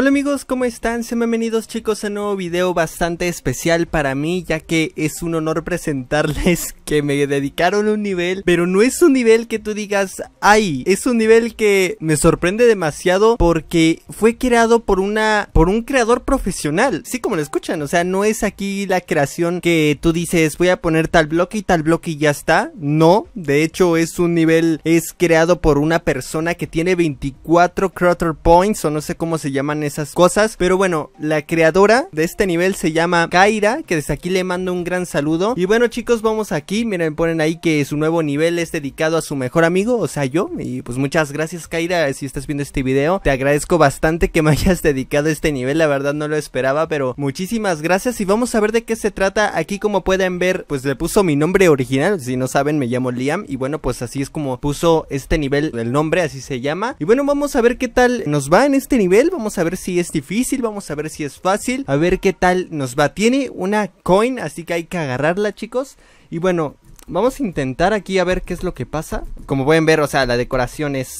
Hola amigos, ¿cómo están? Sean bienvenidos chicos a un nuevo video bastante especial para mí ya que es un honor presentarles que me dedicaron un nivel pero no es un nivel que tú digas ¡ay! Es un nivel que me sorprende demasiado porque fue creado por una... por un creador profesional sí como lo escuchan, o sea no es aquí la creación que tú dices voy a poner tal bloque y tal bloque y ya está no, de hecho es un nivel es creado por una persona que tiene 24 crotter points o no sé cómo se llaman esas cosas. Pero bueno, la creadora de este nivel se llama Kaira, que desde aquí le mando un gran saludo. Y bueno chicos, vamos aquí, miren, ponen ahí que su nuevo nivel es dedicado a su mejor amigo, o sea yo. Y pues muchas gracias Kaira, si estás viendo este video, te agradezco bastante que me hayas dedicado a este nivel, la verdad no lo esperaba, pero muchísimas gracias. Y vamos a ver de qué se trata, aquí como pueden ver, pues le puso mi nombre original, si no saben me llamo Liam, y bueno pues así es como puso este nivel, el nombre así se llama. Y bueno, vamos a ver qué tal nos va en este nivel, vamos a ver si es difícil, vamos a ver si es fácil, a ver qué tal nos va. Tiene una coin, así que hay que agarrarla, chicos. Y bueno, vamos a intentar aquí a ver qué es lo que pasa. Como pueden ver, o sea, la decoración es...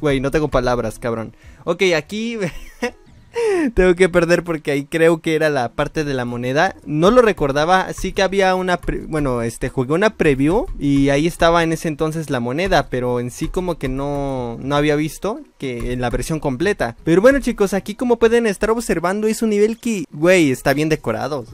Güey, no tengo palabras, cabrón. Ok, aquí... Tengo que perder porque ahí creo que era la parte de la moneda. No lo recordaba, sí que había una, bueno, este, jugué una preview y ahí estaba en ese entonces la moneda, pero en sí como que no, no había visto que en la versión completa. Pero bueno chicos, aquí como pueden estar observando es un nivel que, güey, está bien decorado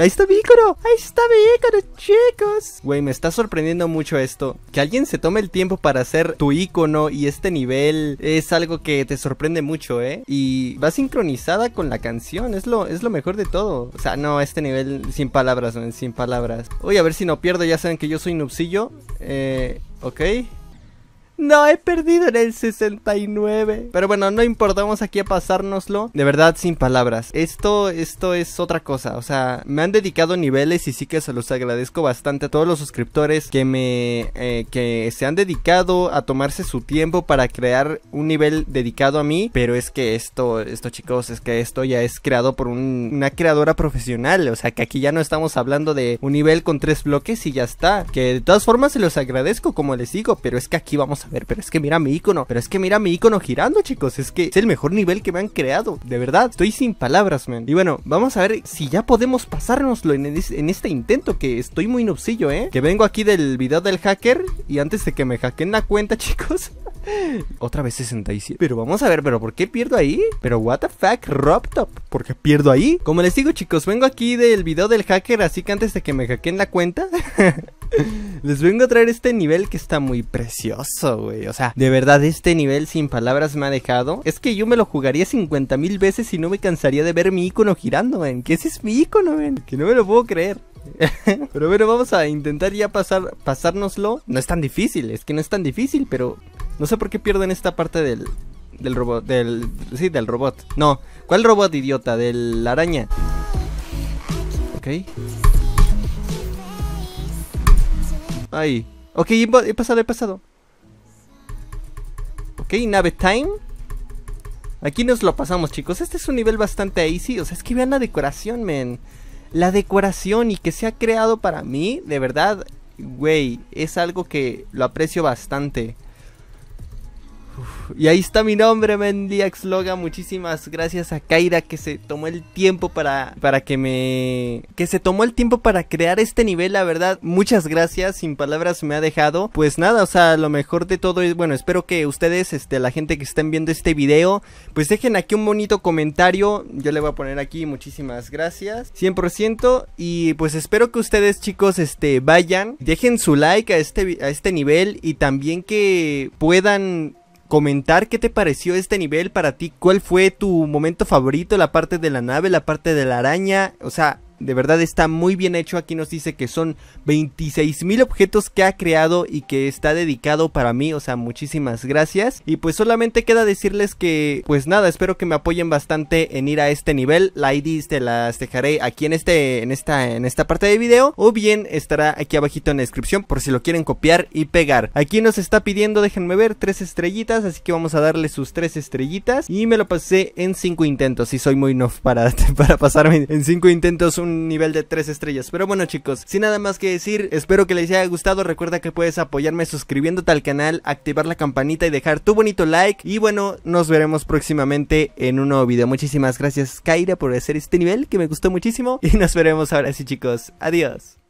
ahí está mi ícono, ahí está mi ícono, chicos. Güey, me está sorprendiendo mucho esto. Que alguien se tome el tiempo para hacer tu icono y este nivel es algo que te sorprende mucho, ¿eh? Y va sincronizada con la canción, es lo, es lo mejor de todo. O sea, no, este nivel sin palabras, man, sin palabras. Uy, a ver si no pierdo, ya saben que yo soy nubsillo. Eh, ok. No, he perdido en el 69. Pero bueno, no importamos aquí a pasárnoslo. De verdad, sin palabras. Esto, esto es otra cosa. O sea, me han dedicado niveles y sí que se los agradezco bastante a todos los suscriptores que me. Eh, que se han dedicado a tomarse su tiempo para crear un nivel dedicado a mí. Pero es que esto, esto chicos, es que esto ya es creado por una creadora profesional. O sea, que aquí ya no estamos hablando de un nivel con tres bloques y ya está. Que de todas formas se los agradezco, como les digo. Pero es que aquí vamos a ver, pero es que mira mi icono, pero es que mira mi icono girando, chicos. Es que es el mejor nivel que me han creado. De verdad, estoy sin palabras, man. Y bueno, vamos a ver si ya podemos pasárnoslo en, en este intento, que estoy muy nubcillo, ¿eh? Que vengo aquí del video del hacker y antes de que me hackeen la cuenta, chicos. Otra vez 67 Pero vamos a ver, ¿pero por qué pierdo ahí? Pero what the fuck, Robtop ¿Por qué pierdo ahí? Como les digo chicos, vengo aquí del video del hacker Así que antes de que me hackeen la cuenta Les vengo a traer este nivel que está muy precioso, güey. O sea, de verdad, este nivel sin palabras me ha dejado. Es que yo me lo jugaría 50.000 veces y no me cansaría de ver mi icono girando, ven. Que ese es mi icono, ven. Que no me lo puedo creer. pero bueno, vamos a intentar ya pasar, pasárnoslo. No es tan difícil, es que no es tan difícil, pero no sé por qué pierden esta parte del, del robot, del... Sí, del robot. No, ¿cuál robot, idiota? Del araña. Ok. Ahí. Ok, he pasado, he pasado. Ok, nave time. Aquí nos lo pasamos, chicos. Este es un nivel bastante easy. O sea, es que vean la decoración, men. La decoración y que se ha creado para mí, de verdad, güey, es algo que lo aprecio bastante y ahí está mi nombre, Mendiax Loga. Muchísimas gracias a Kaira que se tomó el tiempo para, para que me. que se tomó el tiempo para crear este nivel, la verdad. Muchas gracias, sin palabras me ha dejado. Pues nada, o sea, lo mejor de todo es. Bueno, espero que ustedes, este, la gente que estén viendo este video, pues dejen aquí un bonito comentario. Yo le voy a poner aquí muchísimas gracias, 100%. Y pues espero que ustedes, chicos, este, vayan, dejen su like a este, a este nivel y también que puedan comentar qué te pareció este nivel para ti, cuál fue tu momento favorito, la parte de la nave, la parte de la araña, o sea, de verdad está muy bien hecho. Aquí nos dice que son 26.000 objetos que ha creado y que está dedicado para mí. O sea, muchísimas gracias. Y pues solamente queda decirles que, pues nada, espero que me apoyen bastante en ir a este nivel. La ID te las dejaré aquí en este, en esta, en esta parte de video. O bien estará aquí abajito en la descripción por si lo quieren copiar y pegar. Aquí nos está pidiendo, déjenme ver, tres estrellitas. Así que vamos a darle sus tres estrellitas. Y me lo pasé en cinco intentos. Y soy muy nof para, para pasarme en cinco intentos un nivel de 3 estrellas. Pero bueno chicos, sin nada más que decir, espero que les haya gustado. Recuerda que puedes apoyarme suscribiéndote al canal, activar la campanita y dejar tu bonito like. Y bueno, nos veremos próximamente en un nuevo video. Muchísimas gracias Kaira por hacer este nivel que me gustó muchísimo. Y nos veremos ahora sí chicos. Adiós.